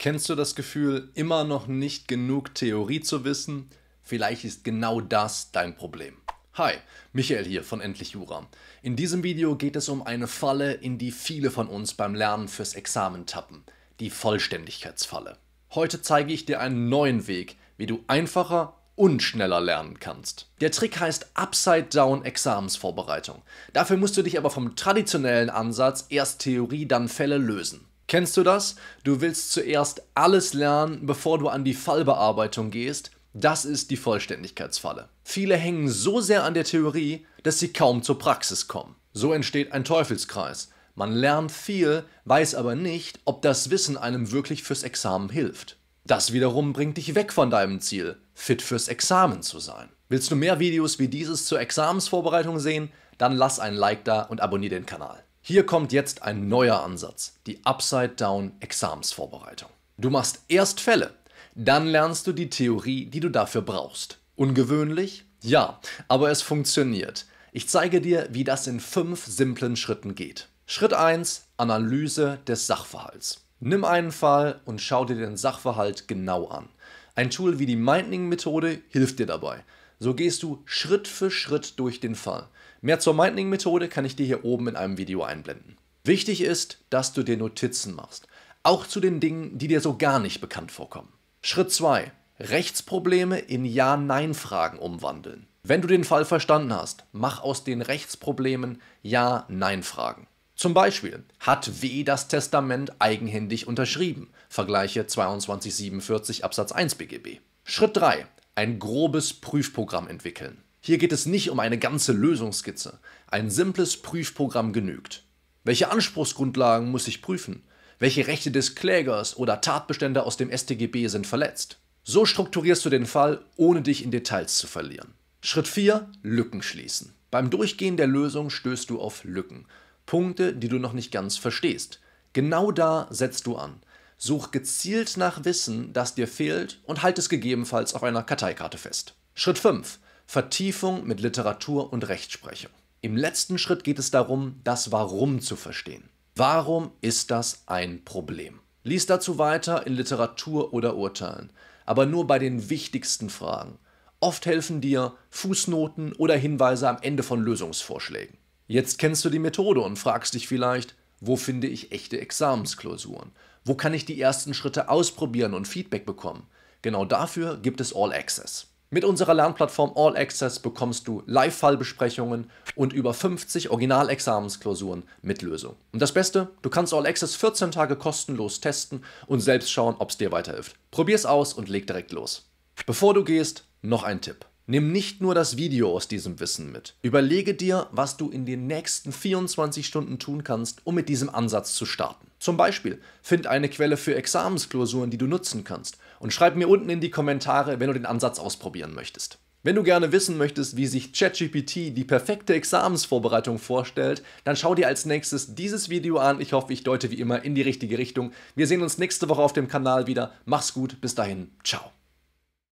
Kennst du das Gefühl, immer noch nicht genug Theorie zu wissen? Vielleicht ist genau das dein Problem. Hi, Michael hier von Endlich Jura. In diesem Video geht es um eine Falle, in die viele von uns beim Lernen fürs Examen tappen, die Vollständigkeitsfalle. Heute zeige ich dir einen neuen Weg, wie du einfacher und schneller lernen kannst. Der Trick heißt Upside-Down Examensvorbereitung. Dafür musst du dich aber vom traditionellen Ansatz erst Theorie, dann Fälle lösen. Kennst du das? Du willst zuerst alles lernen, bevor du an die Fallbearbeitung gehst. Das ist die Vollständigkeitsfalle. Viele hängen so sehr an der Theorie, dass sie kaum zur Praxis kommen. So entsteht ein Teufelskreis. Man lernt viel, weiß aber nicht, ob das Wissen einem wirklich fürs Examen hilft. Das wiederum bringt dich weg von deinem Ziel, fit fürs Examen zu sein. Willst du mehr Videos wie dieses zur Examensvorbereitung sehen? Dann lass ein Like da und abonniere den Kanal. Hier kommt jetzt ein neuer Ansatz, die Upside-Down-Examsvorbereitung. Du machst erst Fälle, dann lernst du die Theorie, die du dafür brauchst. Ungewöhnlich? Ja, aber es funktioniert. Ich zeige dir, wie das in fünf simplen Schritten geht. Schritt 1. Analyse des Sachverhalts. Nimm einen Fall und schau dir den Sachverhalt genau an. Ein Tool wie die Mindning-Methode hilft dir dabei. So gehst du Schritt für Schritt durch den Fall. Mehr zur Mindning-Methode kann ich dir hier oben in einem Video einblenden. Wichtig ist, dass du dir Notizen machst. Auch zu den Dingen, die dir so gar nicht bekannt vorkommen. Schritt 2. Rechtsprobleme in Ja-Nein-Fragen umwandeln. Wenn du den Fall verstanden hast, mach aus den Rechtsproblemen Ja-Nein-Fragen. Zum Beispiel hat W. das Testament eigenhändig unterschrieben. Vergleiche 2247 Absatz 1 BGB. Schritt 3. Ein grobes Prüfprogramm entwickeln. Hier geht es nicht um eine ganze Lösungsskizze. Ein simples Prüfprogramm genügt. Welche Anspruchsgrundlagen muss ich prüfen? Welche Rechte des Klägers oder Tatbestände aus dem StGB sind verletzt? So strukturierst du den Fall, ohne dich in Details zu verlieren. Schritt 4. Lücken schließen. Beim Durchgehen der Lösung stößt du auf Lücken. Punkte, die du noch nicht ganz verstehst. Genau da setzt du an. Such gezielt nach Wissen, das dir fehlt und halt es gegebenenfalls auf einer Karteikarte fest. Schritt 5. Vertiefung mit Literatur und Rechtsprechung. Im letzten Schritt geht es darum, das Warum zu verstehen. Warum ist das ein Problem? Lies dazu weiter in Literatur oder Urteilen, aber nur bei den wichtigsten Fragen. Oft helfen dir Fußnoten oder Hinweise am Ende von Lösungsvorschlägen. Jetzt kennst du die Methode und fragst dich vielleicht, wo finde ich echte Examensklausuren? Wo kann ich die ersten Schritte ausprobieren und Feedback bekommen? Genau dafür gibt es All Access. Mit unserer Lernplattform All Access bekommst du Live-Fallbesprechungen und über 50 Originalexamensklausuren mit Lösung. Und das Beste, du kannst All Access 14 Tage kostenlos testen und selbst schauen, ob es dir weiterhilft. Probier's aus und leg direkt los. Bevor du gehst, noch ein Tipp. Nimm nicht nur das Video aus diesem Wissen mit. Überlege dir, was du in den nächsten 24 Stunden tun kannst, um mit diesem Ansatz zu starten. Zum Beispiel, find eine Quelle für Examensklausuren, die du nutzen kannst und schreib mir unten in die Kommentare, wenn du den Ansatz ausprobieren möchtest. Wenn du gerne wissen möchtest, wie sich ChatGPT die perfekte Examensvorbereitung vorstellt, dann schau dir als nächstes dieses Video an. Ich hoffe, ich deute wie immer in die richtige Richtung. Wir sehen uns nächste Woche auf dem Kanal wieder. Mach's gut, bis dahin, ciao.